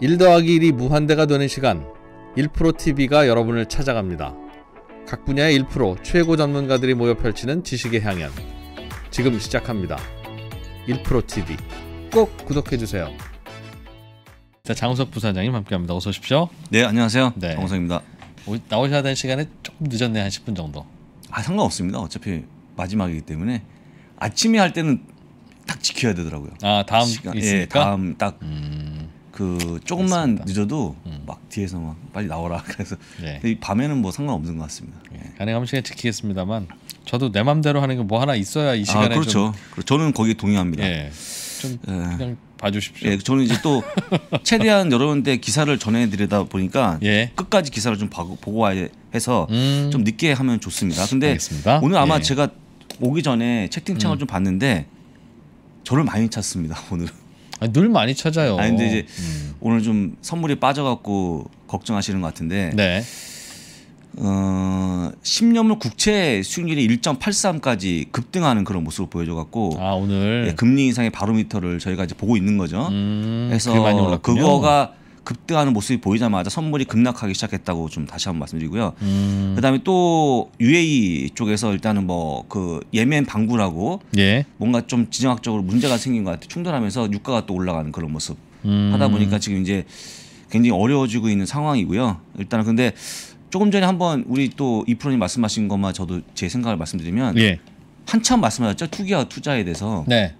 1 더하기 1이 무한대가 되는 시간 1프로TV가 여러분을 찾아갑니다. 각 분야의 1프로 최고 전문가들이 모여 펼치는 지식의 향연 지금 시작합니다. 1프로TV 꼭 구독해주세요. 자, 장우석 부사장님 함께합니다. 어서 오십시오. 네, 안녕하세요. 네. 장우석입니다. 나오셔야 되는 시간에 조금 늦었네요. 한 10분 정도. 아, 상관없습니다. 어차피 마지막이기 때문에 아침에 할 때는 딱 지켜야 되더라고요. 아, 다음 시간, 있으니까? 예, 다음 딱 음... 그 조금만 늦어도 음. 막 뒤에서 막 빨리 나오라 그래서 예. 밤에는 뭐 상관없는 것 같습니다. 예. 가능하면 시간 지키겠습니다만 저도 내 맘대로 하는 게 뭐 하나 있어야 이 아, 시간에 아, 그렇죠. 좀 그렇죠. 저는 거기에 동의합니다. 예. 좀 예. 그냥 봐주십시오. 예, 저는 이제 또 최대한 여러분들테 기사를 전해드리다 보니까 예. 끝까지 기사를 좀 보고 해서 음. 좀 늦게 하면 좋습니다. 근데 알겠습니다. 오늘 아마 예. 제가 오기 전에 채팅창을 음. 좀 봤는데 저를 많이 찾습니다 오늘. 아니, 늘 많이 찾아요. 아니 근데 이제 음. 오늘 좀 선물이 빠져갖고 걱정하시는 것 같은데. 네. 어, 10년물 국채 수익률이 1.83까지 급등하는 그런 모습을 보여줘갖고 아 오늘 예, 금리 인상의 바로미터를 저희가 이제 보고 있는 거죠. 음, 그래서 그거가 급등하는 모습이 보이자마자 선물이 급락하기 시작했다고 좀 다시 한번 말씀드리고요. 음. 그다음에 또 UAE 쪽에서 일단은 뭐 그 예멘 방구라고 예. 뭔가 좀 지정학적으로 문제가 생긴 것 같아 충돌하면서 유가가 또 올라가는 그런 모습 음. 하다 보니까 지금 이제 굉장히 어려워지고 있는 상황이고요. 일단은 근데 조금 전에 한번 우리 또 이프로님 말씀하신 것만 저도 제 생각을 말씀드리면 예. 한참 말씀하셨죠 투기와 투자에 대해서. 네.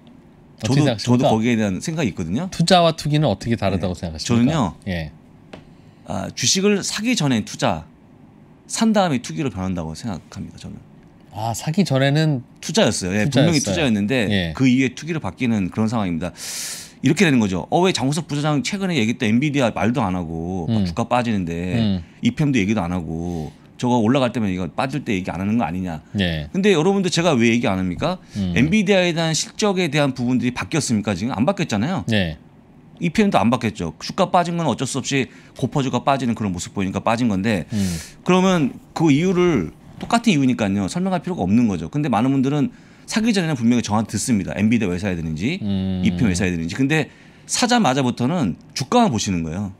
어, 저도 저도 그러니까 거기에 대한 생각이 있거든요. 투자와 투기는 어떻게 다르다고 네. 생각하십니까? 저는요. 예. 아, 주식을 사기 전에 투자, 산 다음에 투기로 변한다고 생각합니다. 저는. 아 사기 전에는 투자였어요. 예, 분명히 투자였는데 예. 그 이후에 투기로 바뀌는 그런 상황입니다. 이렇게 되는 거죠. 어왜 장우석 부사장 최근에 얘기했던 엔비디아 말도 안 하고 음. 주가 빠지는데 음. 이팸도 얘기도 안 하고 저거 올라갈 때면 이거 빠질 때 얘기 안 하는 거 아니냐. 네. 근데 여러분들 제가 왜 얘기 안 합니까? 음. 엔비디아에 대한 실적에 대한 부분들이 바뀌었습니까? 지금 안 바뀌었잖아요. 네. EPM도 안 바뀌었죠. 주가 빠진 건 어쩔 수 없이 고퍼주가 빠지는 그런 모습 보이니까 빠진 건데 음. 그러면 그 이유를 똑같은 이유니까요. 설명할 필요가 없는 거죠. 근데 많은 분들은 사기 전에는 분명히 저한테 듣습니다. 엔비디아 왜 사야 되는지, 음. EPM 왜 사야 되는지. 근데 사자마자부터는 주가만 보시는 거예요.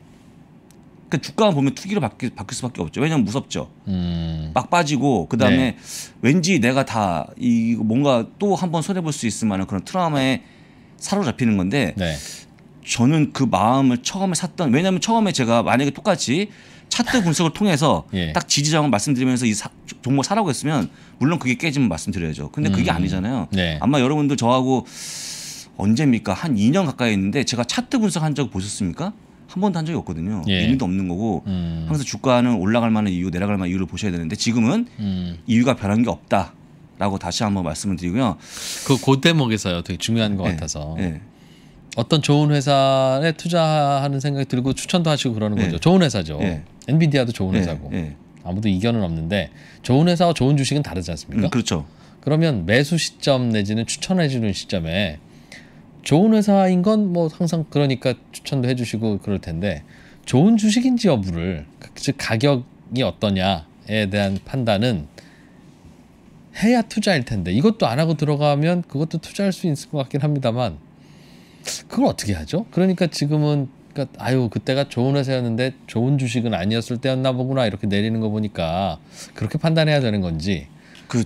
그러니까 주가만 보면 투기로 바뀔, 바뀔 수밖에 없죠. 왜냐면 무섭죠. 음. 막 빠지고 그다음에 네. 왠지 내가 다 이 뭔가 또 한번 손해 볼 수 있을 만한 그런 트라우마에 사로잡히는 건데 네. 저는 그 마음을 처음에 샀던 왜냐하면 처음에 제가 만약에 똑같이 차트 분석을 통해서 예. 딱 지지점을 말씀드리면서 이 사, 종목 사라고 했으면 물론 그게 깨지면 말씀드려야죠. 근데 그게 음. 아니잖아요. 네. 아마 여러분들 저하고 언제입니까? 한 2년 가까이 있는데 제가 차트 분석한 적 보셨습니까? 한 번도 한 적이 없거든요. 예. 의미도 없는 거고 음. 항상 주가는 올라갈 만한 이유, 내려갈 만한 이유를 보셔야 되는데 지금은 음. 이유가 변한 게 없다라고 다시 한번 말씀을 드리고요. 그 고대목에서요, 되게 중요한 것 네. 같아서 네. 어떤 좋은 회사에 투자하는 생각이 들고 추천도 하시고 그러는 네. 거죠. 좋은 회사죠. 엔비디아도 좋은 회사고 아무도 이견은 없는데 좋은 회사와 좋은 주식은 다르지 않습니까? 음, 그렇죠. 그러면 매수 시점 내지는 추천해주는 시점에 좋은 회사인 건 뭐 항상 그러니까 추천도 해주시고 그럴 텐데 좋은 주식인지 여부를 그, 즉 가격이 어떠냐에 대한 판단은 해야 투자일 텐데 이것도 안 하고 들어가면 그것도 투자할 수 있을 것 같긴 합니다만 그걸 어떻게 하죠? 그러니까 지금은 그러니까 아유 그때가 좋은 회사였는데 좋은 주식은 아니었을 때였나 보구나 이렇게 내리는 거 보니까 그렇게 판단해야 되는 건지 그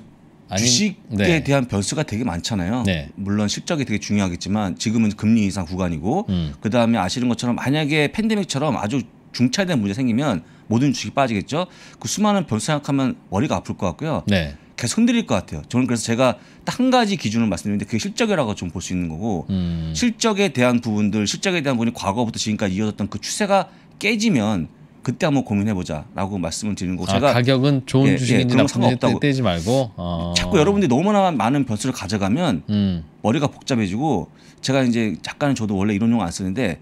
주식에 네. 대한 변수가 되게 많잖아요. 네. 물론 실적이 되게 중요하겠지만 지금은 금리 이상 구간이고 음. 그다음에 아시는 것처럼 만약에 팬데믹처럼 아주 중차대한 문제 생기면 모든 주식이 빠지겠죠. 그 수많은 변수 생각하면 머리가 아플 것 같고요. 네. 계속 흔들릴 것 같아요. 저는 그래서 제가 딱 한 가지 기준을 말씀드리는데 그게 실적이라고 좀 볼 수 있는 거고 음. 실적에 대한 부분들 실적에 대한 부분이 과거부터 지금까지 이어졌던 그 추세가 깨지면 그때 한번 고민해보자라고 말씀을 드리는 거고 아, 제가 가격은 좋은 예, 주식인지 예, 나쁜 없다고 떼지 말고 어. 자꾸 여러분들이 너무나 많은 변수를 가져가면 음. 머리가 복잡해지고 제가 이제 작가는 저도 원래 이런 용어 안 쓰는데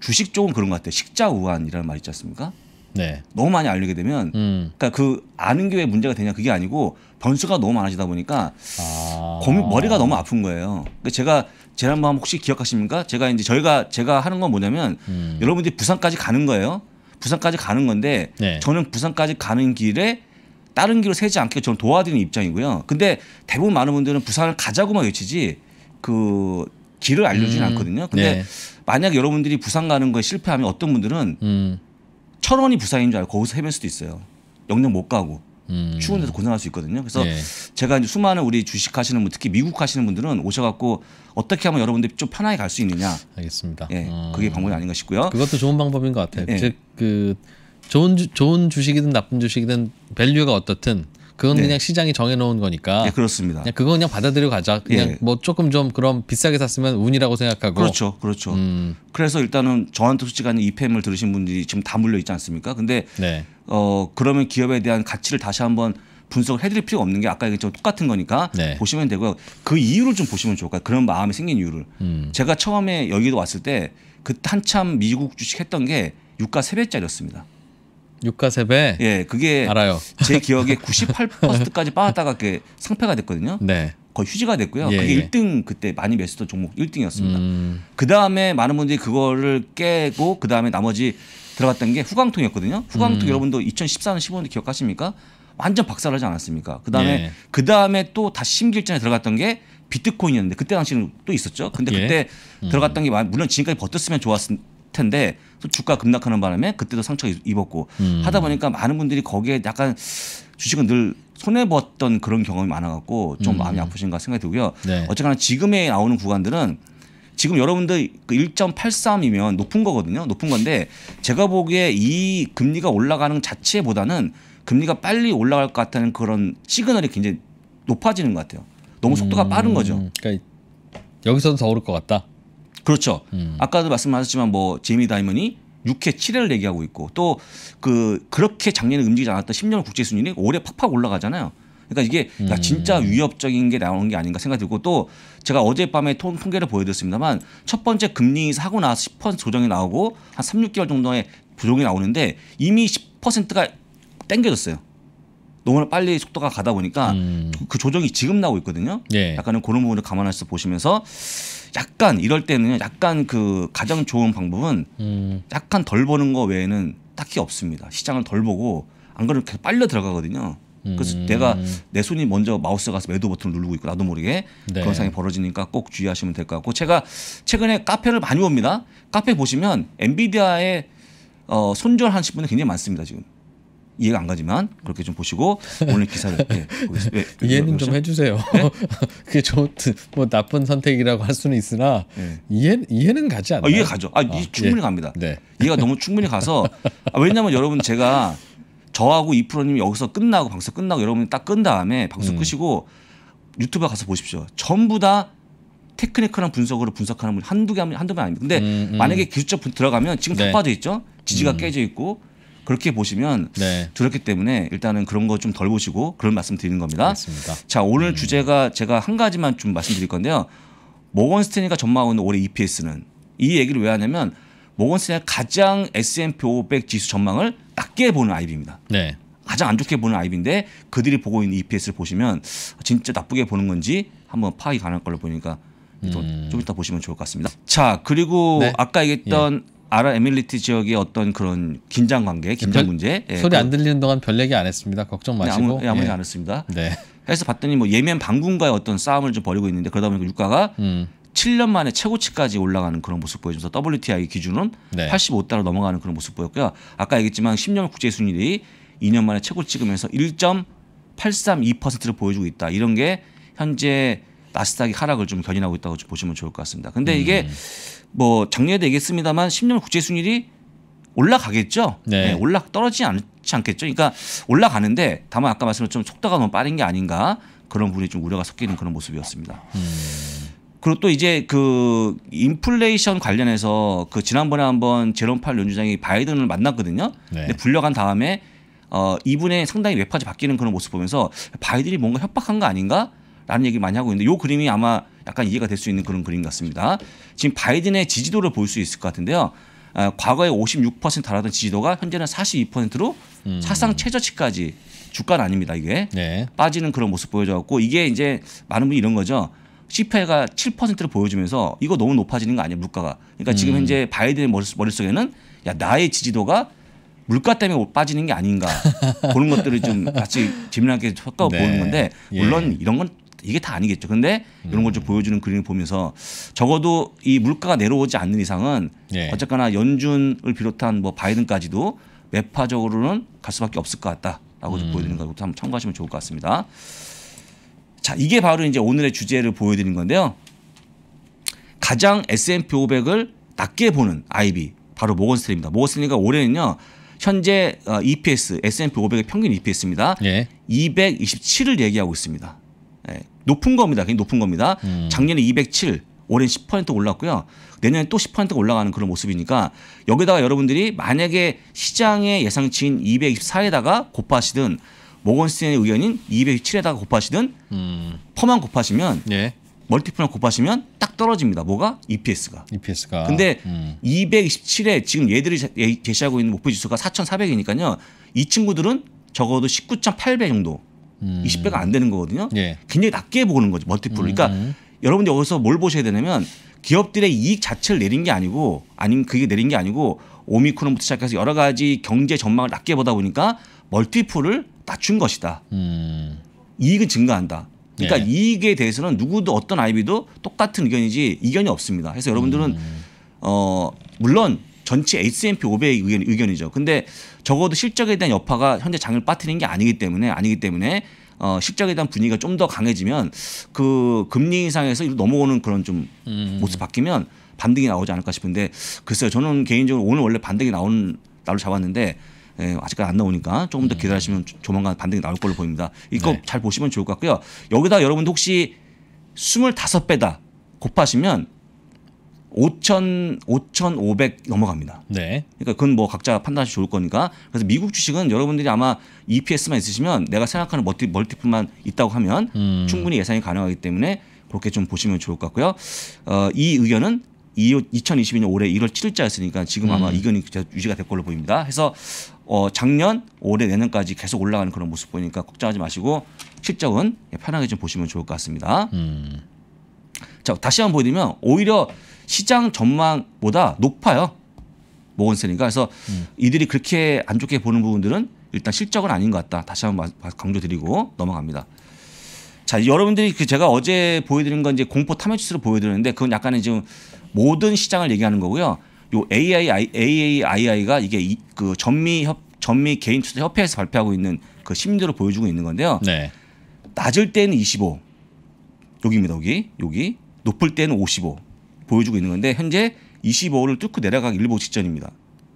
주식 쪽은 그런 것 같아요 식자 우한이라는 말 있지 않습니까? 네. 너무 많이 알리게 되면 음. 그러니까 그 아는 게왜 문제가 되냐 그게 아니고 변수가 너무 많아지다 보니까 아. 고민, 머리가 너무 아픈 거예요. 그러니까 제가 지난번 혹시 기억하십니까? 제가 이제 저희가 제가 하는 건 뭐냐면 음. 여러분들이 부산까지 가는 거예요. 부산까지 가는 건데 네. 저는 부산까지 가는 길에 다른 길로 새지 않게 저는 도와드리는 입장이고요. 근데 대부분 많은 분들은 부산을 가자고만 외치지 그 길을 알려주진 음. 않거든요. 근데 네. 만약 여러분들이 부산 가는 거에 실패하면 어떤 분들은 음. 철원이 부산인 줄 알고 거기서 헤맬 수도 있어요. 영영 못 가고. 음. 추운 데서 고생할 수 있거든요. 그래서 예. 제가 이제 수많은 우리 주식 하시는 분, 특히 미국 하시는 분들은 오셔갖고 어떻게 하면 여러분들이 좀 편하게 갈 수 있느냐. 알겠습니다. 예, 음. 그게 방법이 아닌가 싶고요. 그것도 좋은 방법인 것 같아요. 예. 즉그 좋은 주, 좋은 주식이든 나쁜 주식이든 밸류가 어떻든 그건 네. 그냥 시장이 정해놓은 거니까. 예, 그렇습니다. 그냥 그거 그냥 받아들여 가자. 그냥 예. 뭐 조금 좀 그럼 비싸게 샀으면 운이라고 생각하고. 그렇죠, 그렇죠. 음. 그래서 일단은 저한테 솔직한 이팸을 들으신 분들이 지금 다 물려 있지 않습니까? 근데 네. 어 그러면 기업에 대한 가치를 다시 한번 분석을 해드릴 필요가 없는 게 아까 얘기했죠 똑같은 거니까 네. 보시면 되고요. 그 이유를 좀 보시면 좋을 까요 그런 마음이 생긴 이유를. 음. 제가 처음에 여기도 왔을 때 그때 한참 미국 주식 했던 게 유가 세배짜리였습니다 유가 세배 예, 그게 알아요. 제 기억에 98%까지 빠졌다가 그 상패가 됐거든요. 네. 거의 휴지가 됐고요. 예, 그게 예. 1등 그때 많이 매수던 종목 1등이었습니다. 음. 그 다음에 많은 분들이 그거를 깨고 그 다음에 나머지 들어갔던 게 후광통이었거든요. 후광통 음. 여러분도 2014년 15년 기억하십니까? 완전 박살나지 않았습니까? 그다음에 예. 그다음에 또 다시 심기일전에 들어갔던 게 비트코인이었는데 그때 당시는 또 있었죠. 근데 예. 그때 음. 들어갔던 게 물론 지금까지 버텼으면 좋았을 텐데 주가 급락하는 바람에 그때도 상처 입었고 음. 하다 보니까 많은 분들이 거기에 약간 주식은 늘 손해 봤던 그런 경험이 많아갖고 좀 음. 마음이 아프신가 생각이 들고요. 네. 어쨌거나 지금에 나오는 구간들은 지금 여러분들 그 1.83이면 높은 거거든요. 높은 건데 제가 보기에 이 금리가 올라가는 자체보다는 금리가 빨리 올라갈 것 같다는 그런 시그널이 굉장히 높아지는 것 같아요. 너무 속도가 음, 빠른 거죠. 그러니까 여기서는 더 오를 것 같다. 그렇죠. 음. 아까도 말씀하셨지만 뭐 제이미 다이먼이 6회 7회를 얘기하고 있고 또 그 그렇게 작년에 움직이지 않았던 10년 국제 순위는 올해 팍팍 올라가잖아요. 그러니까 이게 음. 야, 진짜 위협적인 게 나오는 게 아닌가 생각이 들고 또 제가 어젯밤에 통, 통계를 보여드렸습니다만 첫 번째 금리 사고 나서 10% 조정이 나오고 한 3, 6개월 정도의 조정이 나오는데 이미 10%가 땡겨졌어요. 너무 나 빨리 속도가 가다 보니까 음. 그 조정이 지금 나오고 있거든요. 예. 약간은 그런 부분을 감안해서 보시면서 약간 이럴 때는 약간 그 가장 좋은 방법은 음. 약간 덜 보는 거 외에는 딱히 없습니다. 시장을 덜 보고 안 그러면 계속 빨려 들어가거든요. 그래서 음. 내가 내 손이 먼저 마우스 가서 매도 버튼을 누르고 있고 나도 모르게 네. 그런 상황이 벌어지니까 꼭 주의하시면 될 것 같고 제가 최근에 카페를 많이 봅니다. 카페 보시면 엔비디아의 어, 손절하신 분들 굉장히 많습니다 지금. 이해가 안 가지만 그렇게 좀 보시고 오늘 기사를 예, 예, 이해는 좀 해주세요. 네? 그게 좋뭐 나쁜 선택이라고 할 수는 있으나 네. 이해 이해는 가지 않아요. 아, 이해 가죠. 아, 아 충분히 예. 갑니다. 네. 이해가 너무 충분히 가서 아, 왜냐하면 여러분 제가 저하고 이 프로님이 여기서 끝나고 방송 끝나고 여러분딱끈 다음에 방송 음. 끄시고 유튜브 가서 보십시오. 전부 다 테크니컬한 분석으로 분석하는 분 한두 개 한두 명 아닙니다. 근데 음, 음. 만약에 기술적 들어가면 지금 네. 빠져 있죠. 지지가 음. 깨져 있고 그렇게 보시면 네. 두렵기 때문에 일단은 그런 거 좀 덜 보시고 그런 말씀 드리는 겁니다. 맞습니다. 자 오늘 음. 주제가 제가 한 가지만 좀 말씀드릴 건데요. 모건 스탠리가 전망하는 올해 EPS는 이 얘기를 왜 하냐면 모건스탠의 가장 S&P 500 지수 전망을 낮게 보는 아이비입니다 네. 가장 안 좋게 보는 아이비인데 그들이 보고 있는 EPS를 보시면 진짜 나쁘게 보는 건지 한번 파악이 가능할 걸로 보니까 음. 좀 이따 보시면 좋을 것 같습니다. 자 그리고 네. 아까 얘기했던 예. 아랍에밀리티 지역의 어떤 그런 긴장 관계, 네, 긴장 문제 예, 소리 그, 안 들리는 동안 별 얘기 안 했습니다. 걱정 네, 마시고 네, 아무, 예, 아무 얘기 예. 안 했습니다. 네. 해서 봤더니 뭐 예멘 반군과의 어떤 싸움을 좀 벌이고 있는데 그러다 보니까 유가가 음. 7년 만에 최고치까지 올라가는 그런 모습 보여주면서 WTI 기준은 네. 85달러 넘어가는 그런 모습 보였고요. 아까 얘기했지만 10년 국제 순위들이 2년 만에 최고 찍으면서 1.832%를 보여주고 있다. 이런 게 현재 나스닥이 하락을 좀 견인하고 있다고 보시면 좋을 것 같습니다. 근데 음. 이게 음. 뭐 작년에도 얘기했습니다만 10년 국제 순위들이 올라가겠죠. 네. 네, 올라 떨어지지 않지 않겠죠. 그러니까 올라가는데 다만 아까 말씀드린 좀 속도가 너무 빠른 게 아닌가 그런 부분이 좀 우려가 섞이는 그런 모습이었습니다. 음. 그리고 또 이제 그 인플레이션 관련해서 그 지난번에 한번 제롬 팔 연주장이 바이든을 만났거든요. 네. 근데 불려간 다음에 어 이분의 상당히 외파지 바뀌는 그런 모습 보면서 바이든이 뭔가 협박한 거 아닌가? 라는 얘기 많이 하고 있는데 요 그림이 아마 약간 이해가 될 수 있는 그런 그림 같습니다. 지금 바이든의 지지도를 볼 수 있을 것 같은데요. 어, 과거에 56% 달하던 지지도가 현재는 42%로 음. 사상 최저치까지 주가는 아닙니다. 이게 네. 빠지는 그런 모습 보여져갖고 이게 이제 많은 분이 이런 거죠. CPI가 7%를 보여주면서 이거 너무 높아지는 거 아니야 물가가. 그러니까 음. 지금 현재 바이든의 머릿속에는 야 나의 지지도가 물가 때문에 빠지는 게 아닌가 보는 것들을 좀 같이 재미나게 섞어 네. 보는 건데 예. 물론 예. 이런 건 이게 다 아니겠죠. 근데 이런 걸좀 음. 보여주는 그림을 보면서 적어도 이 물가가 내려오지 않는 이상은 예. 어쨌거나 연준을 비롯한 뭐 바이든까지도 매파적으로는 갈 수밖에 없을 것 같다라고 음. 보여드리는 것도 한번 참고하시면 좋을 것 같습니다. 자, 이게 바로 이제 오늘의 주제를 보여드린 건데요. 가장 S&P 500을 낮게 보는 IB 바로 모건스탠리입니다. 모건스탠리가 올해는요. 현재 어, EPS, S&P 500의 평균 EPS입니다. 예. 227을 얘기하고 있습니다. 예, 높은 겁니다. 굉장히 높은 겁니다. 음. 작년에 207, 올해는 10% 올랐고요. 내년에 또 10%가 올라가는 그런 모습이니까 여기다가 여러분들이 만약에 시장의 예상치인 224에다가 곱하시든 모건스탠의 의견인 207에다가 곱하시든 음. 퍼만 곱하시면 예. 멀티플만 곱하시면 딱 떨어집니다. 뭐가? EPS가. EPS가. 근데 음. 227에 지금 얘들이 예, 제시하고 있는 목표 지수가 4,400이니까요. 이 친구들은 적어도 19.8배 정도 음. 20배가 안 되는 거거든요. 예. 굉장히 낮게 보는 거죠. 멀티플. 그러니까 음. 여러분들 여기서 뭘 보셔야 되냐면 기업들의 이익 자체를 내린 게 아니고 아니면 그게 내린 게 아니고 오미크론부터 시작해서 여러 가지 경제 전망을 낮게 보다 보니까 멀티플을 낮춘 것이다. 음. 이익은 증가한다. 그러니까 네. 이익에 대해서는 누구도 어떤 아이비도 똑같은 의견이지 이견이 없습니다. 그래서 여러분들은 음. 어 물론 전체 S&P 500 의견, 의견이죠. 근데 적어도 실적에 대한 여파가 현재 장을 빠뜨리는 게 아니기 때문에 아니기 때문에 어, 실적에 대한 분위기가 좀 더 강해지면 그 금리 인상에서 넘어오는 그런 좀 음. 모습 바뀌면 반등이 나오지 않을까 싶은데 글쎄요 저는 개인적으로 오늘 원래 반등이 나온는 날로 잡았는데 예, 아직까지 안 나오니까 조금 더 음. 기다리시면 조만간 반등이 나올 걸로 보입니다. 이거 네. 잘 보시면 좋을 것 같고요. 여기다 여러분들 혹시 25배다 곱하시면 5천 5,500 넘어갑니다. 네. 그러니까 그건 뭐 각자 판단하시 좋을 거니까. 그래서 미국 주식은 여러분들이 아마 EPS만 있으시면 내가 생각하는 멀티 멀티플만 있다고 하면 음. 충분히 예상이 가능하기 때문에 그렇게 좀 보시면 좋을 것 같고요. 어, 이 의견은 2022년 올해 1월 7일자였으니까 지금 아마 음. 의견이 유지가 될 걸로 보입니다. 해서 어, 작년 올해 내년까지 계속 올라가는 그런 모습 보니까 걱정하지 마시고 실적은 예, 편하게 좀 보시면 좋을 것 같습니다. 음. 자 다시 한 번 보여드리면 오히려 시장 전망보다 높아요. 모건스니까 그래서 음. 이들이 그렇게 안 좋게 보는 부분들은 일단 실적은 아닌 것 같다. 다시 한 번 강조드리고 넘어갑니다. 자 여러분들이 그 제가 어제 보여드린 건 이제 공포 탐욕지수를 보여드렸는데 그건 약간의 지금 모든 시장을 얘기하는 거고요. 요 AI AAII가 이게 이, 그 전미 협 전미 개인 투자 협회에서 발표하고 있는 그 심리를 보여주고 있는 건데요. 네. 낮을 때는 25 여기입니다. 여기 여기 높을 때는 55 보여주고 있는 건데 현재 25를 뚫고 내려가기 일보 직전입니다.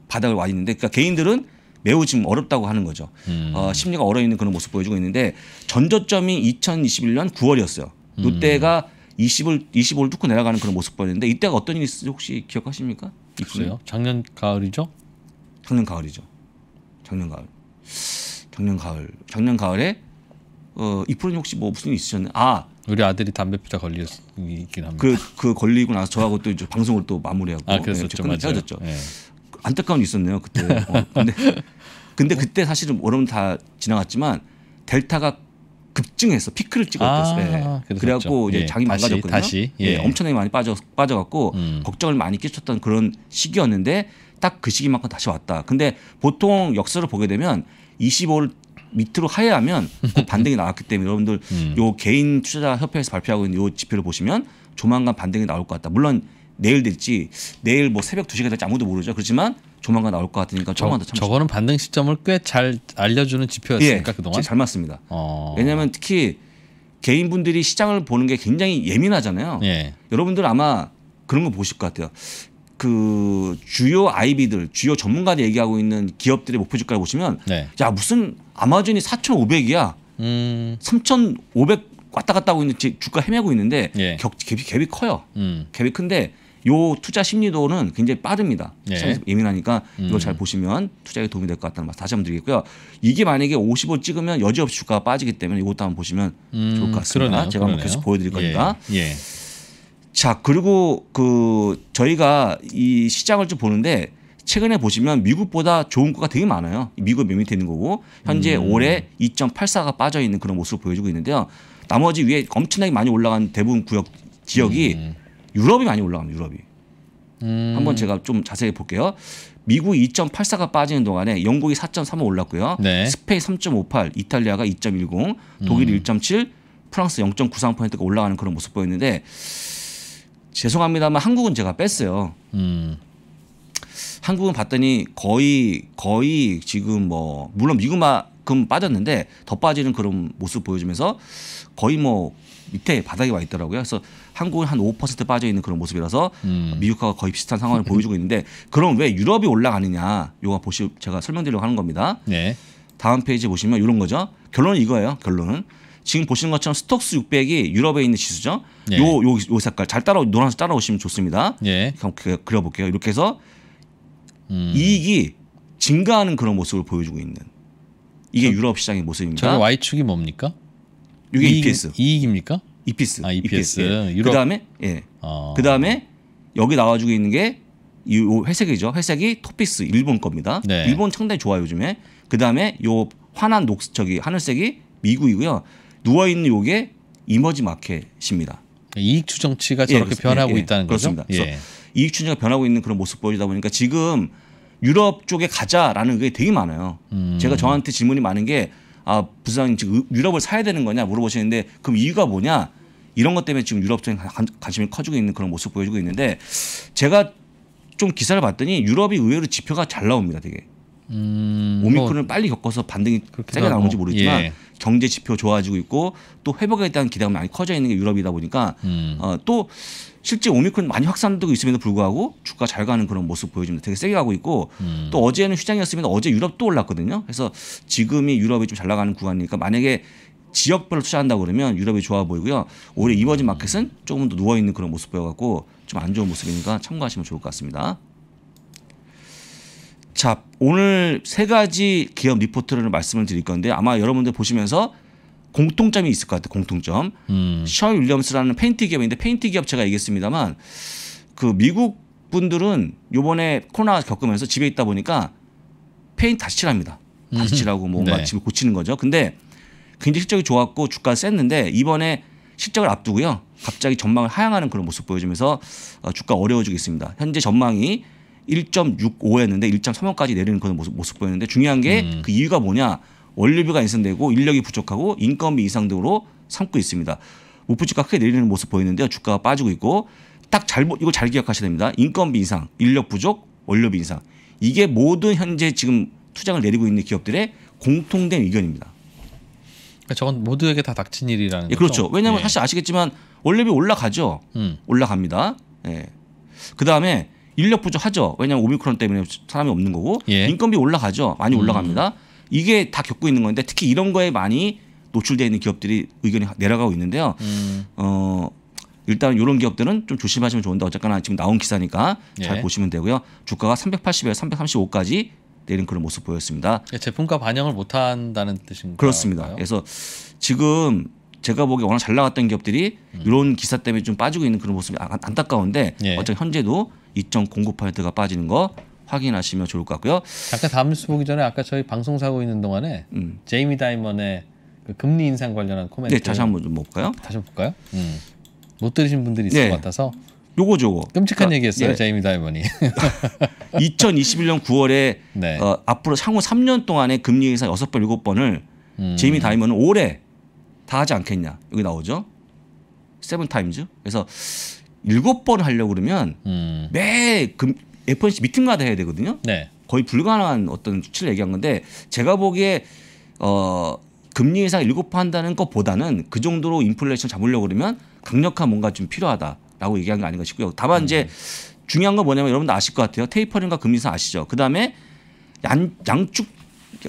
바닥을 와 있는데 그러니까 개인들은 매우 지금 어렵다고 하는 거죠. 음. 어, 심리가 얼어 있는 그런 모습 보여주고 있는데 전저점이 2021년 9월이었어요. 이때가 음. 20을 25를 뚫고 내려가는 그런 모습 보였는데 이때가 어떤 일이 있었지 는 혹시 기억하십니까? 있어요 작년 가을이죠? 작년 가을이죠. 작년 가을. 작년 가을. 작년 가을에 어 이프로님 혹시 뭐 무슨 일 있으셨나요? 아 우리 아들이 담배 피다 걸리긴 합니다. 그, 그 걸리고 나서 저하고 또 이제 방송을 또 마무리하고 아, 그래서죠 네, 헤어졌죠. 네. 안타까운 있었네요 그때. 어, 근데 근데 그때 사실은 뭐, 여러분 다 지나갔지만 델타가 급증해서 피크를 찍었어요. 아, 네. 그래갖고 이제 예, 장이 다시, 망가졌거든요. 다시, 예. 예. 엄청나게 많이 빠져 빠져갖고 음. 걱정을 많이 끼쳤던 그런 시기였는데 딱 그 시기만큼 다시 왔다. 근데 보통 역사를 보게 되면 25를 밑으로 하회하면 그 반등이 나왔기 때문에 여러분들 음. 요 개인 투자자 협회에서 발표하고 있는 요 지표를 보시면 조만간 반등이 나올 것 같다. 물론 내일 될지 내일 뭐 새벽 2시가 될지 아무도 모르죠. 그렇지만 조만간 나올 것 같으니까 조금만 더참으세 저거는 반등 시점을 꽤 잘 알려주는 지표였으니까 예, 그동안 잘 맞습니다. 어... 왜냐하면 특히 개인분들이 시장을 보는 게 굉장히 예민하잖아요. 예. 여러분들 아마 그런 거 보실 것 같아요. 그 주요 IB들, 주요 전문가들이 얘기하고 있는 기업들의 목표 주가를 보시면 네. 야 무슨 아마존이 4,500이야. 음. 3,500 왔다 갔다 하고 있는 주가 헤매고 있는데 예. 갭이, 갭이 커요. 음. 갭이 큰데 요 투자 심리도는 굉장히 빠릅니다. 예. 예민하니까 이걸 음. 잘 보시면 투자에 도움이 될 것 같다는 말씀 다시 한번 드리겠고요. 이게 만약에 55 찍으면 여지없이 주가가 빠지기 때문에 이것도 한번 보시면 음, 좋을 것 같습니다. 그러네요, 제가 한번 계속 보여드릴 겁니다. 예. 예. 자 그리고 그 저희가 이 시장을 좀 보는데 최근에 보시면 미국보다 좋은 거가 되게 많아요. 미국 몇 밑에 있는 거고 현재 음. 올해 2.84가 빠져 있는 그런 모습을 보여주고 있는데요. 나머지 위에 엄청나게 많이 올라간 대부분 구역 지역이 음. 유럽이 많이 올라갑니다. 유럽이. 음. 한번 제가 좀 자세히 볼게요. 미국이 2.84가 빠지는 동안에 영국이 4.35 올랐고요. 네. 스페인 3.58, 이탈리아가 2.10, 독일이 음. 1.7, 프랑스 0.93%가 올라가는 그런 모습 보였는데 죄송합니다만 한국은 제가 뺐어요. 음. 한국은 봤더니 거의 거의 지금 뭐 물론 미국만큼 빠졌는데 더 빠지는 그런 모습 보여주면서 거의 뭐 밑에 바닥에 와 있더라고요. 그래서 한국은 한 5% 빠져 있는 그런 모습이라서 음. 미국과 거의 비슷한 상황을 보여주고 있는데 그럼 왜 유럽이 올라가느냐? 요거 보시 제가 설명드리려고 하는 겁니다. 네. 다음 페이지 보시면 이런 거죠. 결론은 이거예요. 결론은 지금 보시는 것처럼 스톡스 600이 유럽에 있는 지수죠. 네. 요, 요, 요 색깔 잘 따라 노란색 따라오시면 좋습니다. 네. 그럼 그, 그려볼게요. 이렇게 해서 음. 이익이 증가하는 그런 모습을 보여주고 있는 이게 저, 유럽 시장의 모습입니다. 저 Y축이 뭡니까? 이게 이익, EPS. 이익입니까? EPS. 아, EPS. EPS. 예. 그다음에 예. 어. 그다음에 여기 나와주고 있는 게 이 회색이죠. 회색이 토피스 일본 겁니다. 네. 일본 상당히 좋아요 요즘에. 그다음에 요 환한 녹 저기 하늘색이 미국이고요. 누워 있는 요게 이머지 마켓입니다. 이익 추정치가 예, 저렇게 예, 변하고 예, 있다는 거죠. 그렇습니다. 그래서 예. 이익 추정치가 변하고 있는 그런 모습 보이다 보니까 지금 유럽 쪽에 가자라는 게 되게 많아요. 음. 제가 저한테 질문이 많은 게 아, 부산 지금 유럽을 사야 되는 거냐 물어보시는데 그럼 이유가 뭐냐? 이런 것 때문에 지금 유럽 쪽에 관심이 커지고 있는 그런 모습 보여주고 있는데 제가 좀 기사를 봤더니 유럽이 의외로 지표가 잘 나옵니다, 되게. 음, 오미크론을 뭐, 빨리 겪어서 반등이 세게 나오는지 모르지만 예. 경제 지표 좋아지고 있고 또 회복에 대한 기대가 많이 커져 있는 게 유럽이다 보니까 음. 어, 또 실제 오미크론 많이 확산되고 있음에도 불구하고 주가 잘 가는 그런 모습 보여줍니다. 되게 세게 가고 있고 음. 또 어제는 휴장이었으면 어제 유럽 도 올랐거든요. 그래서 지금이 유럽이 좀 잘 나가는 구간이니까 만약에 지역별로 투자한다고 그러면 유럽이 좋아 보이고요. 오히려 이번지 마켓은 조금 더 누워있는 그런 모습 보여갖고 좀 안 좋은 모습이니까 참고하시면 좋을 것 같습니다. 자, 오늘 세 가지 기업 리포트를 말씀을 드릴 건데 아마 여러분들 보시면서 공통점이 있을 것 같아요. 공통점. 음. 셔 윌리엄스라는 페인트 기업인데 페인트 기업 제가 얘기했습니다만 그 미국 분들은 요번에 코로나 겪으면서 집에 있다 보니까 페인트 다시 칠합니다. 다시 음. 칠하고 뭔가 뭐 네. 집에 고치는 거죠. 근데 굉장히 실적이 좋았고 주가가 셌는데 이번에 실적을 앞두고요. 갑자기 전망을 하향하는 그런 모습 보여주면서 어, 주가 어려워지고 있습니다. 현재 전망이 1.65였는데 1.3원까지 내리는 그런 모습, 모습 보였는데 중요한 게그 음. 그 이유가 뭐냐. 원료비가 인상되고 인력이 부족하고 인건비 이상 등으로 삼고 있습니다. 목프주가 크게 내리는 모습 보였는데요 주가가 빠지고 있고 딱잘 이거 잘 기억하셔야 됩니다. 인건비 이상 인력 부족, 원료비 이상 이게 모든 현재 지금 투자를 내리고 있는 기업들의 공통된 의견입니다. 그러니까 저건 모두에게 다 닥친 일이라는 예, 그렇죠. 거죠. 그렇죠. 왜냐하면 예. 사실 아시겠지만 원래비 올라가죠. 음. 올라갑니다. 예. 그 다음에 인력 부족하죠. 왜냐하면 오미크론 때문에 사람이 없는 거고 예. 인건비 올라가죠. 많이 음. 올라갑니다. 음. 이게 다 겪고 있는 건데 특히 이런 거에 많이 노출되어 있는 기업들이 의견이 내려가고 있는데요. 음. 어, 일단 이런 기업들은 좀 조심하시면 좋은데 어쨌거나 지금 나온 기사니까 잘 예. 보시면 되고요. 주가가 380에서 335까지 내린 그런 모습 보였습니다. 예, 제품가 반영을 못한다는 뜻인가요? 그렇습니다. 그래서 지금 제가 보기에 워낙 잘 나갔던 기업들이 음. 이런 기사 때문에 좀 빠지고 있는 그런 모습이 안, 타까운데 예. 어쨌든 현재도 2.09%가 빠지는 거 확인하시면 좋을 것 같고요. 잠깐 다음 뉴스 보기 전에 아까 저희 방송 사고 있는 동안에 음. 제이미 다이먼의 그 금리 인상 관련한 코멘트 네, 다시 한번 좀 볼까요? 다시 볼까요? 음. 못 들으신 분들이 있을 네. 것 같아서 요거 저거. 끔찍한 그러니까, 얘기했어요. 예. 제이미 다이먼이. 2021년 9월에 네. 어, 앞으로 향후 3년 동안의 금리 인상 6번, 7번을 음. 제이미 다이먼은 올해 다 하지 않겠냐. 여기 나오죠. 세븐 타임즈. 그래서 7번 하려고 그러면 음. 매 금, FOMC 미팅마다 해야 되거든요. 네. 거의 불가능한 어떤 수치를 얘기한 건데 제가 보기에 어, 금리 인상 7번 한다는 것보다는 그 정도로 인플레이션 잡으려고 그러면 강력한 뭔가 좀 필요하다. 라고 얘기한 게 아닌가 싶고요. 다만 음. 이제 중요한 건 뭐냐면 여러분도 아실 것 같아요. 테이퍼링과 금리사 아시죠? 그 다음에 양쪽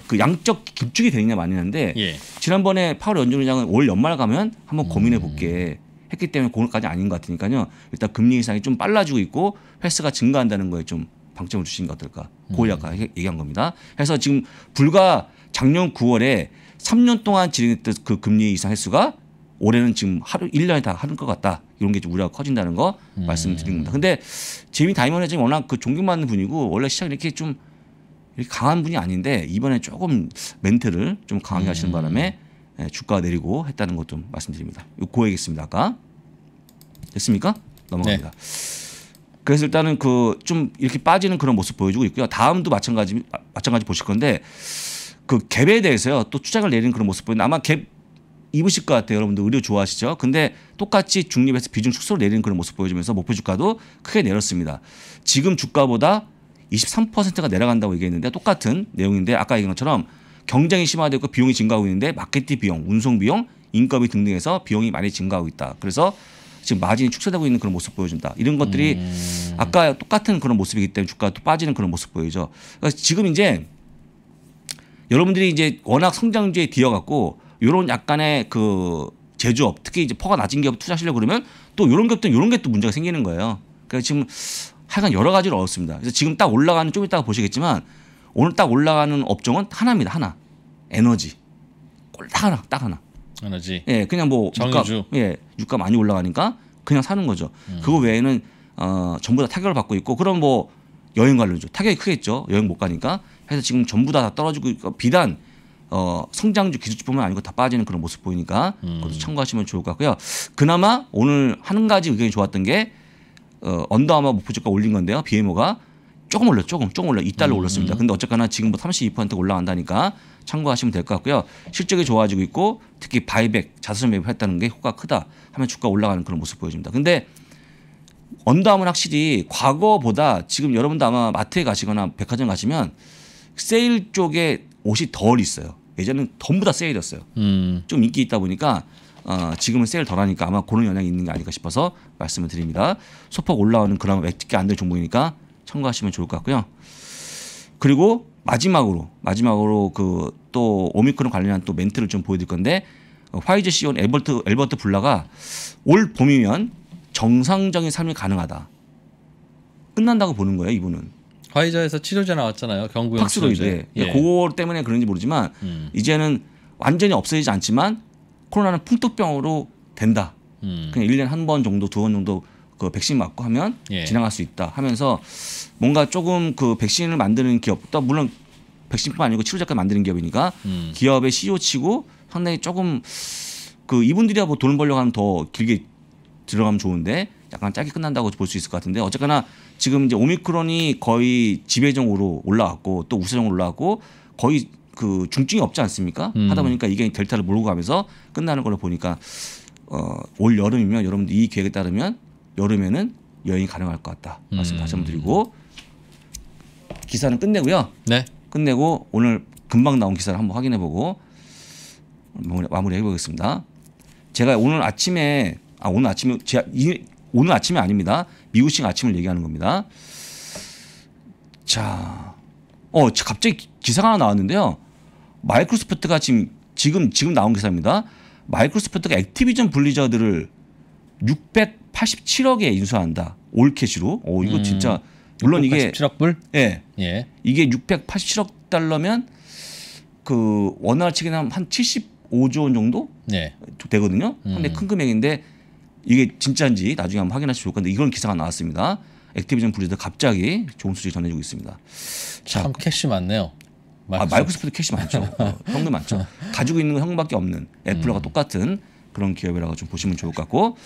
그 양적 길축이 되느냐 마느냐인데 예. 지난번에 파월 연준 의장은 올 연말 가면 한번 고민해 음. 볼게 했기 때문에 오늘까지 아닌 것 같으니까요. 일단 금리 인상이 좀 빨라지고 있고 횟수가 증가한다는 거에 좀 방점을 주신 것 어떨까? 고걸 음. 약간 음. 얘기한 겁니다. 그래서 지금 불과 작년 9월에 3년 동안 진행했던 그 금리 이상 횟수가 올해는 지금 하루 일년에다 하는 것 같다. 이런 게 좀 우려가 커진다는 거 음. 말씀드린 겁니다. 근데 제미 다이먼 회 지금 워낙 그 존경받는 분이고 원래 시작 이렇게 좀 이렇게 강한 분이 아닌데 이번에 조금 멘트를 좀 강하게 음. 하시는 바람에 예, 주가 내리고 했다는 것좀 말씀드립니다. 고해겠습니다 아까. 됐습니까? 넘어갑니다. 네. 그래서 일단은 그 좀 이렇게 빠지는 그런 모습 보여주고 있고요. 다음도 마찬가지 마찬가지 보실 건데 그 갭에 대해서요. 또 추적을 내리는 그런 모습 보이는데 아마 갭 입으실 것 같아요. 여러분들 의료 좋아하시죠? 근데 똑같이 중립에서 비중 축소를 내리는 그런 모습 보여주면서 목표 주가도 크게 내렸습니다. 지금 주가보다 23%가 내려간다고 얘기했는데 똑같은 내용인데 아까 얘기한 것처럼 경쟁이 심화되고 비용이 증가하고 있는데 마케팅 비용, 운송 비용, 인건비 등등에서 비용이 많이 증가하고 있다. 그래서 지금 마진이 축소되고 있는 그런 모습 보여준다. 이런 것들이 음. 아까 똑같은 그런 모습이기 때문에 주가가 또 빠지는 그런 모습 보이죠. 그러니까 지금 이제 여러분들이 이제 워낙 성장주에 뒤어갖고 요런 약간의 그 제조업 특히 이제 퍼가 낮은 기업 투자하시려고 그러면 또 요런 것도 요런 게 또 문제가 생기는 거예요. 그러니 지금 하여간 여러 가지를얻었습니다 그래서 지금 딱 올라가는 좀 이따가 보시겠지만 오늘 딱 올라가는 업종은 하나입니다. 하나. 에너지. 꼴딱 하나. 딱 하나. 에너지. 예, 그냥 뭐 정주. 유가 예, 유가 많이 올라가니까 그냥 사는 거죠. 음. 그거 외에는 어, 전부 다 타격을 받고 있고 그럼 뭐 여행 관련죠 타격이 크겠죠. 여행 못 가니까. 해서 지금 전부 다 떨어지고 있고 비단 어, 성장주 기술주뿐만 아니고 다 빠지는 그런 모습 보이니까 음. 그것도 참고하시면 좋을 것 같고요. 그나마 오늘 한 가지 의견이 좋았던 게 어, 언더아머 목표주가 올린 건데요. BMO가 조금 올렸 조금 조금 올라 2달러 음. 올랐습니다. 근데 어쨌거나 지금 뭐32% 올라간다니까 참고하시면 될 것 같고요. 실적이 좋아지고 있고 특히 바이백 자산 매입을 했다는 게효과 크다 하면 주가 올라가는 그런 모습 보여집니다. 근데 언더아머 확실히 과거보다 지금 여러분도 아마 마트에 가시거나 백화점 가시면 세일 쪽에 옷이 덜 있어요. 예전에는 전부 다 세일이었어요. 음. 좀 인기 있다 보니까 어, 지금은 세일 덜하니까 아마 그런 영향이 있는 게 아닐까 싶어서 말씀을 드립니다. 소폭 올라오는 그런 외티기안될 종목이니까 참고하시면 좋을 것 같고요. 그리고 마지막으로 마지막으로 그 또 오미크론 관련한 또 멘트를 좀 보여드릴 건데 어, 화이자 시온 엘버트 엘버트 블라가 올 봄이면 정상적인 삶이 가능하다. 끝난다고 보는 거예요 이분은. 화이자에서 치료제 나왔잖아요. 경구용 팍스로이드. 예. 예. 그거 때문에 그런지 모르지만 음. 이제는 완전히 없어지지 않지만 코로나는 풍토병으로 된다. 음. 그냥 1년에 한 번 정도 두 번 정도 그 백신 맞고 하면 예. 진행할 수 있다 하면서 뭔가 조금 그 백신을 만드는 기업 또 물론 백신뿐 아니고 치료제까지 만드는 기업이니까 음. 기업의 CEO 치고 상당히 조금 그 이분들이야 뭐 돈 벌려고 하면 더 길게 들어가면 좋은데 약간 짧게 끝난다고 볼 수 있을 것 같은데 어쨌거나 지금 이제 오미크론이 거의 지배종으로 올라왔고 또 우세종으로 올라왔고 거의 그 중증이 없지 않습니까? 음. 하다 보니까 이게 델타를 몰고 가면서 끝나는 걸로 보니까 어, 올 여름이면 여러분들 이 계획에 따르면 여름에는 여행이 가능할 것 같다 말씀 음. 다시 한번 드리고 기사는 끝내고요. 네. 끝내고 오늘 금방 나온 기사를 한번 확인해보고 마무리, 해보겠습니다. 제가 오늘 아침에 아 오늘 아침에 제가 이, 오늘 아침이 아닙니다. 미우식 아침을 얘기하는 겁니다. 자, 어, 갑자기 기사가 하나 나왔는데요. 마이크로소프트가 지금 지금 지금 나온 기사입니다. 마이크로소프트가 액티비전 블리자드를 687억에 인수한다. 올 캐시로. 어, 이거 음, 진짜 물론 687억 이게 불? 예. 예. 이게 687억 달러면 그 원화 측에는 한 75조 원 정도 네. 되거든요. 근데 음. 큰 금액인데 이게 진짜인지 나중에 한번 확인하실 수 건데 이런 기사가 나왔습니다. 액티비전 블리드 갑자기 좋은 소식 전해주고 있습니다. 자, 참 캐시 많네요. 아, 마이크로소프트 캐시 많죠. 어, 형도 많죠. 가지고 있는 건 형밖에 없는 애플과 음. 똑같은 그런 기업이라고 좀 보시면 좋을 것 같고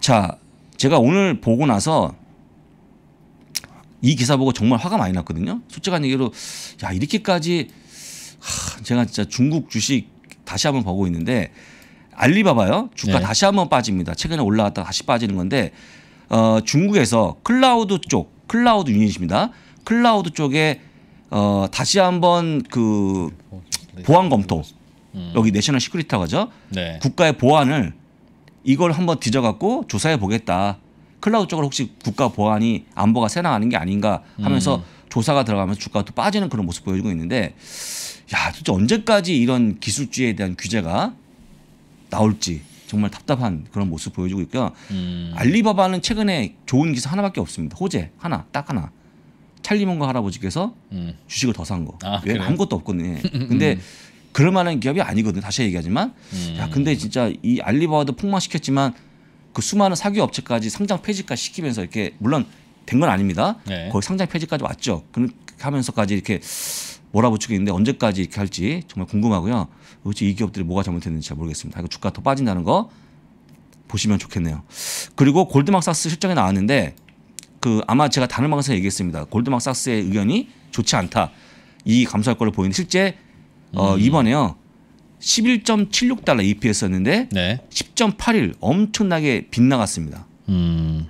자 제가 오늘 보고 나서 이 기사 보고 정말 화가 많이 났거든요. 솔직한 얘기로 야 이렇게까지 하, 제가 진짜 중국 주식 다시 한번 보고 있는데 알리바바요. 주가 네. 다시 한번 빠집니다. 최근에 올라갔다가 다시 빠지는 건데 어, 중국에서 클라우드 쪽, 클라우드 유닛입니다. 클라우드 쪽에 어, 다시 한번 그 보안 검토 음. 여기 내셔널 시크릿하라고 하죠. 네. 국가의 보안을 이걸 한번 뒤져갖고 조사해 보겠다. 클라우드 쪽으로 혹시 국가 보안이 안보가 새나가는 게 아닌가 하면서 음. 조사가 들어가면 주가가 또 빠지는 그런 모습 보여주고 있는데 야 도대체 언제까지 이런 기술주에 대한 규제가 나올지 정말 답답한 그런 모습 보여주고 있고요. 음. 알리바바는 최근에 좋은 기사 하나밖에 없습니다. 호재 하나 딱 하나. 찰리 몽가 할아버지께서 음. 주식을 더 산 거. 아, 왜 아무것도 없거든요. 예. 근데 그럴 만한 기업이 아니거든요. 다시 얘기하지만 음. 야 근데 진짜 이 알리바바도 폭망시켰지만 그 수많은 사기 업체까지 상장 폐지까지 시키면서 이렇게 물론 된 건 아닙니다. 네. 거의 상장 폐지까지 왔죠. 그렇게 하면서까지 이렇게 몰아붙이고 있는데 언제까지 이렇게 할지 정말 궁금하고요. 도대체 이 기업들이 뭐가 잘못했는지 잘 모르겠습니다. 이거 주가 더 빠진다는 거 보시면 좋겠네요. 그리고 골드만사스 실적이 나왔는데 그 아마 제가 다른 방송에서 얘기했습니다. 골드만사스의 의견이 좋지 않다. 이 감소할 걸로 보이는데 실제 어, 음. 이번에요. 11.76달러 EPS였는데 네. 10.81 엄청나게 빗나갔습니다. 음.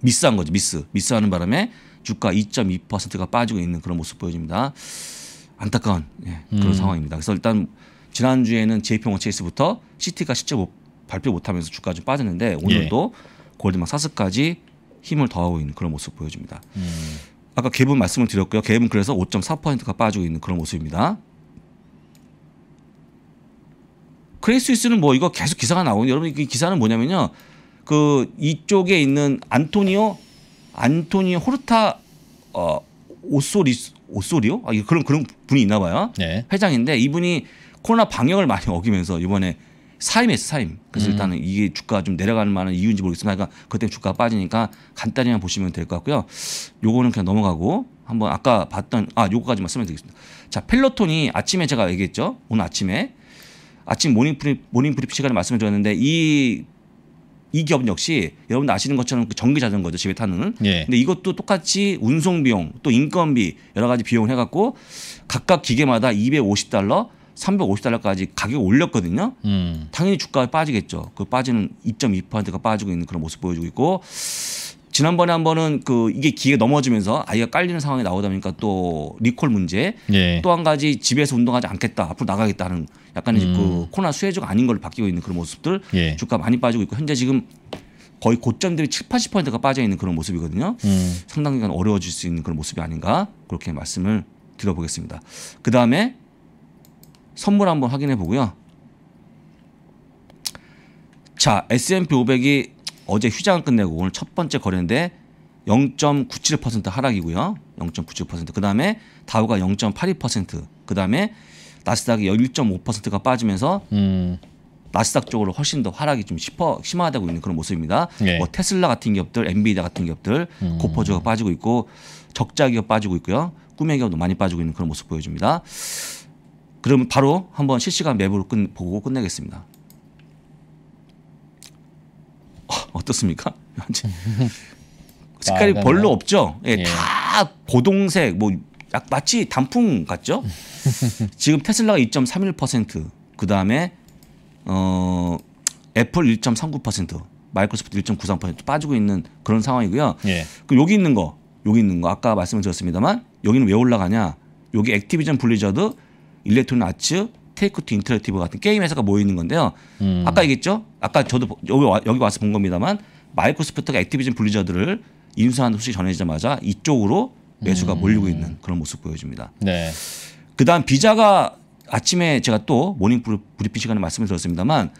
미스한 거죠. 미스. 미스하는 바람에 주가 2.2%가 빠지고 있는 그런 모습 보여집니다. 안타까운 예, 그런 음. 상황입니다. 그래서 일단 지난 주에는 JP 원체이스부터 시티가 실제 발표 못하면서 주가 좀 빠졌는데 오늘도 예. 골드만 사스까지 힘을 더하고 있는 그런 모습 보여줍니다. 음. 아까 갭은 말씀을 드렸고요. 갭은 그래서 5.4%가 빠지고 있는 그런 모습입니다. 크레이스위스는 뭐 이거 계속 기사가 나오는 여러분 이 기사는 뭐냐면요. 그 이쪽에 있는 안토니오 안토니오 호르타 어 오소리스 오소리요 아, 그런 그런 분이 있나 봐요. 네. 회장인데 이분이 코로나 방역을 많이 어기면서 이번에 사임했어 사임. 그래서 음. 일단은 이게 주가 좀 내려가는 만한 이유인지 모르겠습니다. 그러니까 그때 주가 빠지니까 간단히만 보시면 될 것 같고요. 요거는 그냥 넘어가고 한번 아까 봤던 아 요거까지만 쓰면 되겠습니다. 자 펠로톤이 아침에 제가 얘기했죠. 오늘 아침에 아침 모닝 프리 모닝 프리 시간에 말씀을 드렸는데 이이 기업 역시 여러분 아시는 것처럼 그 전기 자전거죠 집에 타는. 예. 근데 이것도 똑같이 운송 비용 또 인건비 여러 가지 비용을 해갖고 각각 기계마다 250달러 350달러까지 가격 올렸거든요. 음. 당연히 주가가 빠지겠죠. 그 빠지는 2.2%가 빠지고 있는 그런 모습 보여주고 있고 지난번에 한 번은 그 이게 기계 넘어지면서 아이가 깔리는 상황이 나오다 보니까 또 리콜 문제 예. 또한 가지 집에서 운동하지 않겠다 앞으로 나가겠다 는 약간 그 음. 그코나 수혜주가 아닌 걸로 바뀌고 있는 그런 모습들 예. 주가 많이 빠지고 있고 현재 지금 거의 고점들이 7, 80%가 빠져 있는 그런 모습이거든요. 음. 상당 기간 어려워질 수 있는 그런 모습이 아닌가 그렇게 말씀을 드려보겠습니다. 그 다음에 선물 한번 확인해 보고요. 자 S&P 500이 어제 휴장 끝내고 오늘 첫 번째 거래인데 0.97% 하락이고요. 0.97%. 그다음에 다우가 0.82%. 그다음에 나스닥이 11.5%가 빠지면서 음. 나스닥 쪽으로 훨씬 더 하락이 좀 심하, 심하다고 있는 그런 모습입니다. 네. 뭐 테슬라 같은 기업들, 엔비디아 같은 기업들, 음. 코퍼즈가 빠지고 있고 적자 기업 빠지고 있고요. 꿈의 기업도 많이 빠지고 있는 그런 모습 보여줍니다. 그럼 바로 한번 실시간 맵으로 끝, 보고 끝내겠습니다. 어, 떻습니까 색깔이 아, 별로 네. 없죠. 예, 예. 다보동색뭐 마치 단풍 같죠. 지금 테슬라가 2.31%, 그 다음에 어 애플 1.39%, 마이크로소프트 1.93% 빠지고 있는 그런 상황이고요. 예. 그 여기 있는 거, 여기 있는 거 아까 말씀을 드렸습니다만 여기는 왜 올라가냐? 여기 액티비전 블리자드, 일렉트론 아츠, 테이크 투 인터랙티브 같은 게임 회사가 모이는 건데요. 음. 아까 얘기했죠? 아까 저도 여기, 와, 여기 와서 본 겁니다만 마이크로소프트가 액티비전 블리자드를 인수하는 소식이 전해지자마자 이쪽으로 매수가 음. 몰리고 있는 그런 모습 보여집니다. 네. 그다음 비자가 아침에 제가 또 모닝 브리핑 시간에 말씀을 드렸습니다만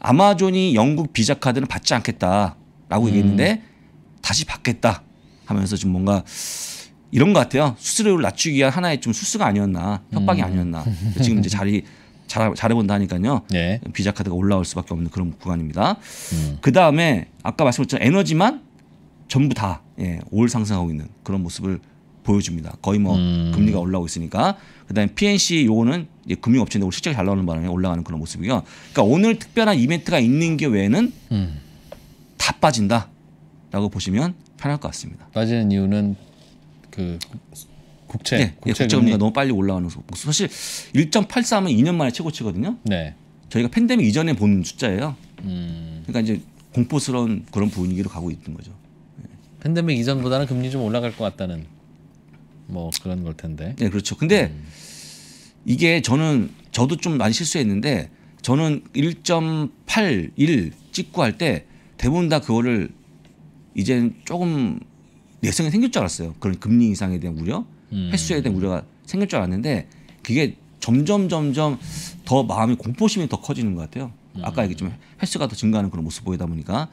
아마존이 영국 비자 카드는 받지 않겠다라고 얘기했는데 음. 다시 받겠다 하면서 지금 뭔가 이런 것 같아요. 수수료를 낮추기 위한 하나의 좀 수수가 아니었나 협박이 음. 아니었나 지금 이제 자리 잘, 해본다니까요 예. 비자 카드가 올라올 수밖에 없는 그런 구간입니다. 음. 그 다음에 아까 말씀드렸죠 에너지만 전부 다올 예, 상승하고 있는 그런 모습을 보여줍니다. 거의 뭐 음. 금리가 올라오고 있으니까 그다음에 PNC 요거는 이 금융업체인데 실적이 잘 나오는 바람에 올라가는 그런 모습이고요. 그러니까 오늘 특별한 이벤트가 있는 게 외에는 음. 다 빠진다라고 보시면 편할 것 같습니다. 빠지는 이유는 그 국채. 네, 국채, 국채 금리가 너무 빨리 올라가는 거. 사실 1.83은 2년 만에 최고치거든요. 네. 저희가 팬데믹 이전에 본 숫자예요. 음. 그러니까 이제 공포스러운 그런 분위기로 가고 있는 거죠. 예. 팬데믹 이전보다는 금리 좀 올라갈 것 같다는 뭐 그런 걸 텐데. 네, 그렇죠. 근데 음. 이게 저는 저도 좀 많이 실수했는데 저는 1.81 찍고 할 때 대부분 다 그거를 이제 조금 내성이 생길 줄 알았어요. 그런 금리 이상에 대한 우려. 음. 횟수에 대한 우려가 생길 줄 알았는데 그게 점점 점점 더 마음이 공포심이 더 커지는 것 같아요. 음. 아까 얘기했지만 횟수가 더 증가하는 그런 모습 보이다 보니까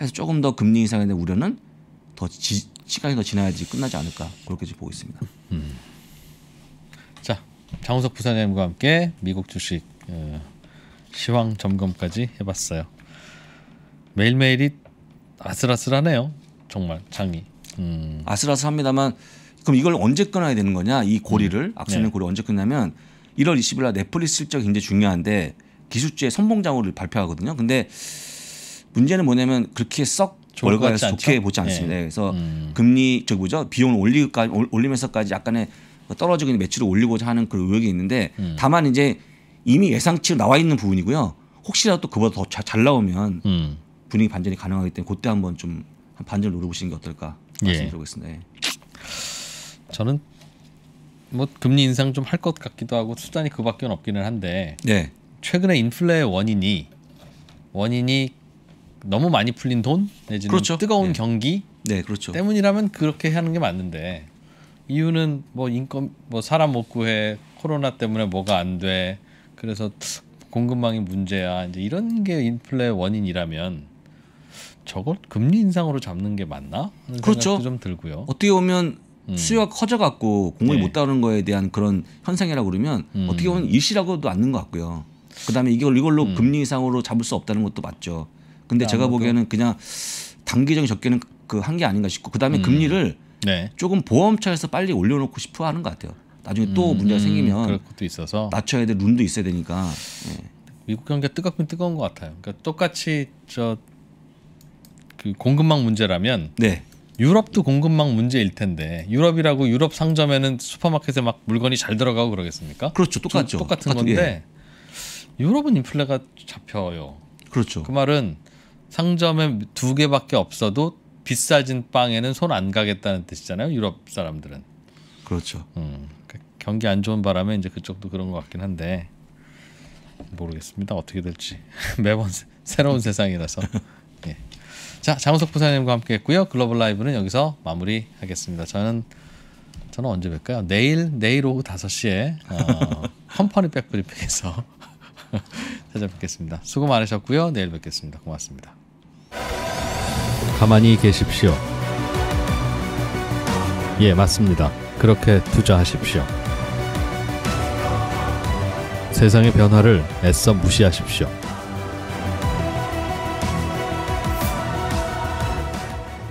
해서 조금 더 금리 인상에 대한 우려는 더 지, 시간이 더 지나야지 끝나지 않을까 그렇게 지금 보고 있습니다. 음. 자 장우석 부사장님과 함께 미국 주식 어, 시황 점검까지 해봤어요. 매일매일이 아슬아슬하네요. 정말 장이. 음. 아슬아슬합니다만 그럼 이걸 언제 끊어야 되는 거냐 이 음. 고리를 악순환 네. 고리 언제 끊냐면 1월 20일 날 넷플릭스 실적 굉장히 중요한데 기술주의 선봉장으로 발표하거든요. 근데 문제는 뭐냐면 그렇게 썩 월가에서 좋게 보지 않습니다. 네. 그래서 음. 금리 저기 뭐죠 비용 을 올리까지 올리면서까지 약간의 떨어지고 있는 매출을 올리고자 하는 그런 의혹이 있는데 음. 다만 이제 이미 예상치로 나와 있는 부분이고요. 혹시라도 또 그보다 더 잘 나오면 음. 분위기 반전이 가능하기 때문에 그때 한번 좀 반전 을 노려보시는 게 어떨까 예. 말씀드리고 예. 있습니다. 저는 뭐 금리 인상 좀 할 것 같기도 하고 수단이 그밖에 없기는 한데 네. 최근에 인플레의 원인이 원인이 너무 많이 풀린 돈 내지는 그렇죠. 뜨거운 네. 경기 네, 그렇죠. 때문이라면 그렇게 하는 게 맞는데 이유는 뭐 인건 뭐 사람 못 구해 코로나 때문에 뭐가 안 돼 그래서 공급망이 문제야 이제 이런 게 인플레의 원인이라면 저걸 금리 인상으로 잡는 게 맞나 하는 그렇죠. 생각도 좀 들고요. 어떻게 보면 음. 수요가 커져갖고 공급이 네. 못 따르는 거에 대한 그런 현상이라고 그러면 음. 어떻게 보면 일시라고도 않는 것 같고요. 그다음에 이걸 이걸로 음. 금리 이상으로 잡을 수 없다는 것도 맞죠. 근데 아, 제가 보기에는 그냥 단기적인 적게는 그 한 게 아닌가 싶고 그다음에 음. 금리를 네. 조금 보험차에서 빨리 올려놓고 싶어 하는 것 같아요. 나중에 또 음, 문제가 음, 생기면 낮춰야 될 룬도 있어야 되니까. 네. 미국 경기가 뜨겁긴 뜨거운 것 같아요. 그러니까 똑같이 저그 공급망 문제라면 네. 유럽도 공급망 문제일 텐데 유럽이라고 유럽 상점에는 슈퍼마켓에 막 물건이 잘 들어가고 그러겠습니까? 그렇죠. 똑같죠. 똑같은, 똑같은 건데 예. 유럽은 인플레가 잡혀요. 그렇죠. 그 말은 상점에 두 개밖에 없어도 비싸진 빵에는 손 안 가겠다는 뜻이잖아요. 유럽 사람들은. 그렇죠. 음, 그러니까 경기 안 좋은 바람에 이제 그쪽도 그런 것 같긴 한데 모르겠습니다. 어떻게 될지 매번 새로운 세상이라서. 자, 장우석 부사님과 함께 했고요. 글로벌 라이브는 여기서 마무리하겠습니다. 저는 저는 언제 뵐까요? 내일 내일 오후 5시에 어, 컴퍼니 백브리핑에서 찾아뵙겠습니다. 수고 많으셨고요. 내일 뵙겠습니다. 고맙습니다. 가만히 계십시오. 예, 맞습니다. 그렇게 투자하십시오. 세상의 변화를 애써 무시하십시오.